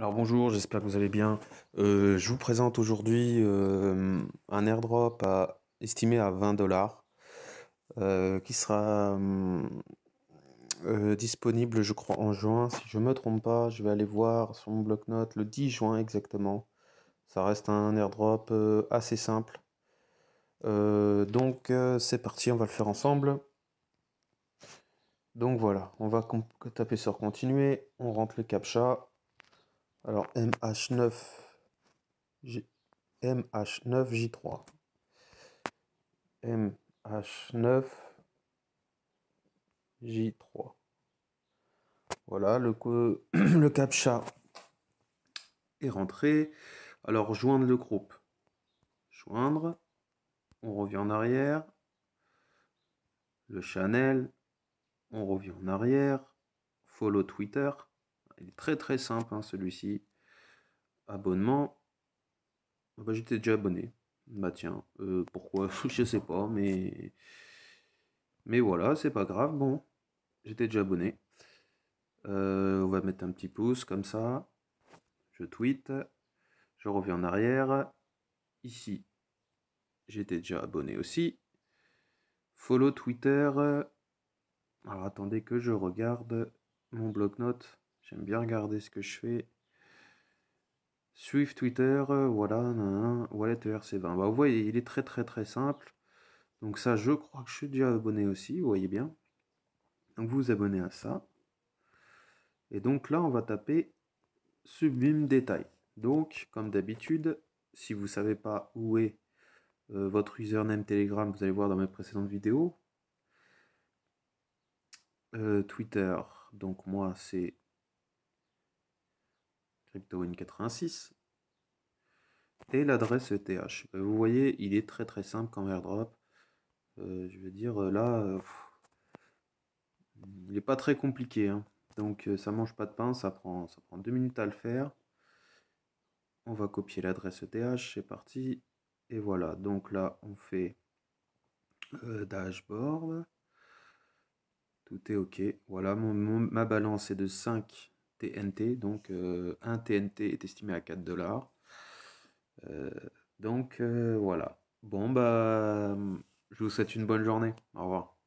Alors bonjour, j'espère que vous allez bien. Euh, je vous présente aujourd'hui euh, un airdrop estimé à 20 dollars euh, qui sera disponible, je crois, en juin. Si je me trompe pas, je vais aller voir sur mon bloc-notes le 10 juin exactement. Ça reste un airdrop assez simple. donc c'est parti, on va le faire ensemble. Donc voilà, on va taper sur continuer, on rentre le captcha alors MH9, 9 j 3 MH9J3. Voilà, le, le captcha est rentré. Alors joindre le groupe. Joindre. On revient en arrière. Le Chanel. On revient en arrière. Follow Twitter très très simple hein, celui-ci. Abonnement. Ah bah, j'étais déjà abonné. Bah tiens, euh, pourquoi Je sais pas, mais. Mais voilà, c'est pas grave. Bon, j'étais déjà abonné. Euh, on va mettre un petit pouce comme ça. Je tweet. Je reviens en arrière. Ici, j'étais déjà abonné aussi. Follow Twitter. Alors attendez que je regarde mon bloc-notes. J'aime bien regarder ce que je fais. Swift, Twitter, euh, voilà, wallet ERC20. Bah, vous voyez, il est très très très simple. Donc ça, je crois que je suis déjà abonné aussi, vous voyez bien. Donc vous vous abonnez à ça. Et donc là, on va taper sublime détail. Donc, comme d'habitude, si vous ne savez pas où est euh, votre username Telegram, vous allez voir dans mes précédentes vidéos. Euh, Twitter, donc moi c'est CryptoWin86 et l'adresse ETH. Euh, vous voyez, il est très très simple comme airdrop. Euh, je veux dire, euh, là, euh, il n'est pas très compliqué. Hein. Donc ça ça mange pas de pain, ça prend, ça prend deux minutes à le faire. On va copier l'adresse ETH, c'est parti. Et voilà, donc là on fait dashboard. Tout est ok. Voilà, ma balance est de 5 TNT. Donc, euh, un TNT est estimé à 4 dollars. Euh, donc, euh, voilà. Bon, bah, je vous souhaite une bonne journée. Au revoir.